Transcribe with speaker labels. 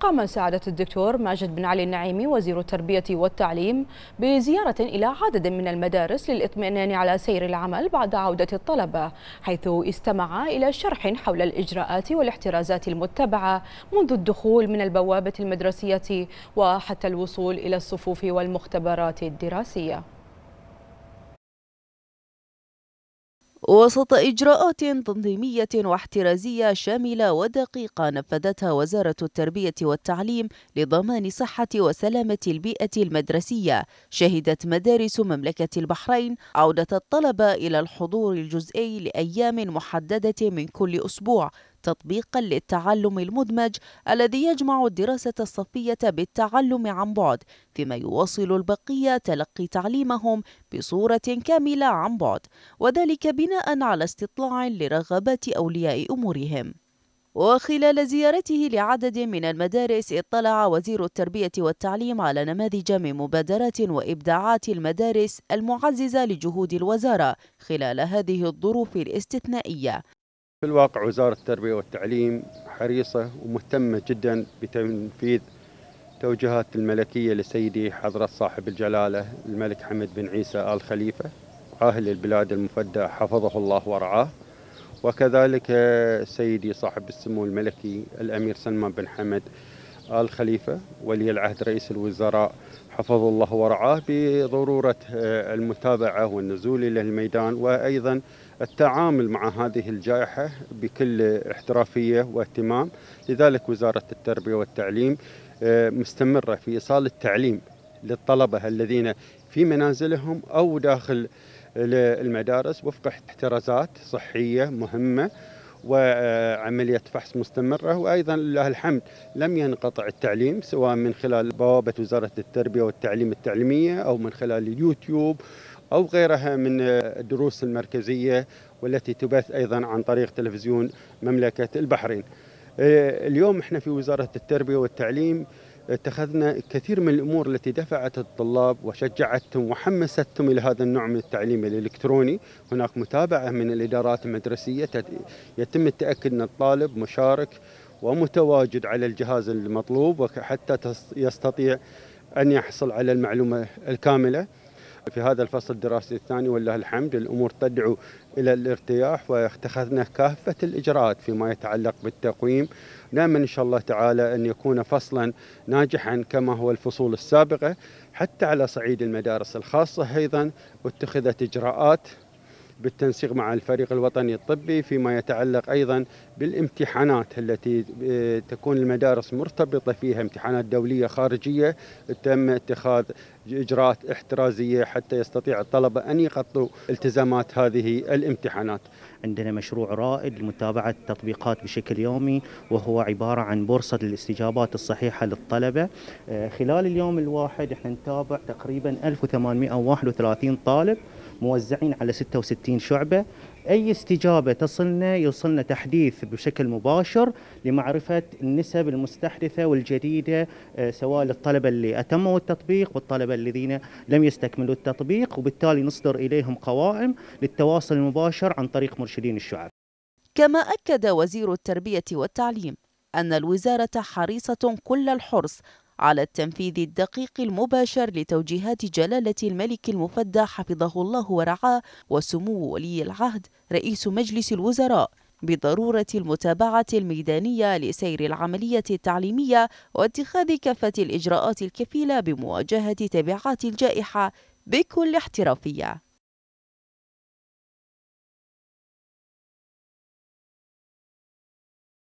Speaker 1: قام سعادة الدكتور ماجد بن علي النعيمي وزير التربية والتعليم بزيارة إلى عدد من المدارس للإطمئنان على سير العمل بعد عودة الطلبة حيث استمع إلى شرح حول الإجراءات والاحترازات المتبعة منذ الدخول من البوابة المدرسية وحتى الوصول إلى الصفوف والمختبرات الدراسية وسط إجراءات تنظيمية واحترازية شاملة ودقيقة نفذتها وزارة التربية والتعليم لضمان صحة وسلامة البيئة المدرسية شهدت مدارس مملكة البحرين عودة الطلبة إلى الحضور الجزئي لأيام محددة من كل أسبوع تطبيقا للتعلم المدمج الذي يجمع الدراسة الصفية بالتعلم عن بعد فيما يواصل البقية تلقي تعليمهم بصورة كاملة عن بعد وذلك بناء على استطلاع لرغبات أولياء أمورهم وخلال زيارته لعدد من المدارس اطلع وزير التربية والتعليم على نماذج من مبادرات وإبداعات المدارس المعززة لجهود الوزارة خلال هذه الظروف الاستثنائية
Speaker 2: في الواقع وزارة التربية والتعليم حريصة ومهتمة جدا بتنفيذ توجيهات الملكية لسيدي حضرة صاحب الجلالة الملك حمد بن عيسى آل خليفة عاهل البلاد المفدى حفظه الله ورعاه وكذلك سيدي صاحب السمو الملكي الأمير سلمان بن حمد آل خليفة ولي العهد رئيس الوزراء حفظه الله ورعاه بضرورة المتابعة والنزول إلى الميدان وأيضا التعامل مع هذه الجائحة بكل احترافية واهتمام لذلك وزارة التربية والتعليم آه، مستمرة في إيصال التعليم للطلبة الذين في منازلهم أو داخل المدارس وفق احترازات صحية مهمة وعملية فحص مستمرة وأيضا لله الحمد لم ينقطع التعليم سواء من خلال بوابة وزارة التربية والتعليم التعليمية أو من خلال اليوتيوب أو غيرها من الدروس المركزية والتي تبث أيضا عن طريق تلفزيون مملكة البحرين آه، اليوم احنا في وزارة التربية والتعليم آه، اتخذنا كثير من الامور التي دفعت الطلاب وشجعتهم وحمستهم الى هذا النوع من التعليم الالكتروني، هناك متابعه من الادارات المدرسيه يتم التاكد ان الطالب مشارك ومتواجد على الجهاز المطلوب وحتى يستطيع ان يحصل على المعلومه الكامله. في هذا الفصل الدراسي الثاني ولله الحمد الأمور تدعو إلى الارتياح واتخذنا كافة الإجراءات فيما يتعلق بالتقويم نأمل إن شاء الله تعالى أن يكون فصلا ناجحا كما هو الفصول السابقة حتى على صعيد المدارس الخاصة أيضا اتخذت إجراءات بالتنسيق مع الفريق الوطني الطبي فيما يتعلق ايضا بالامتحانات التي آه، تكون المدارس مرتبطه فيها امتحانات دوليه خارجيه تم اتخاذ اجراءات
Speaker 3: احترازيه حتى يستطيع الطلبه ان يغطوا التزامات هذه الامتحانات. عندنا مشروع رائد لمتابعه التطبيقات بشكل يومي وهو عباره عن بورصه للاستجابات الصحيحه للطلبه. آه، خلال اليوم الواحد احنا نتابع تقريبا 1831 طالب موزعين على 66 شعبة أي استجابة تصلنا يوصلنا تحديث بشكل مباشر لمعرفة النسب المستحدثة والجديدة آه، سواء للطلبة اللي أتموا التطبيق والطلبة الذين لم يستكملوا التطبيق وبالتالي نصدر إليهم قوائم للتواصل المباشر عن طريق مرشدين الشعب
Speaker 1: كما أكد وزير التربية والتعليم أن الوزارة حريصة كل الحرص على التنفيذ الدقيق المباشر لتوجيهات جلالة الملك المفدى حفظه الله ورعاه وسمو ولي العهد رئيس مجلس الوزراء بضرورة المتابعة الميدانية لسير العملية التعليمية واتخاذ كافة الإجراءات الكفيلة بمواجهة تبعات الجائحة بكل احترافية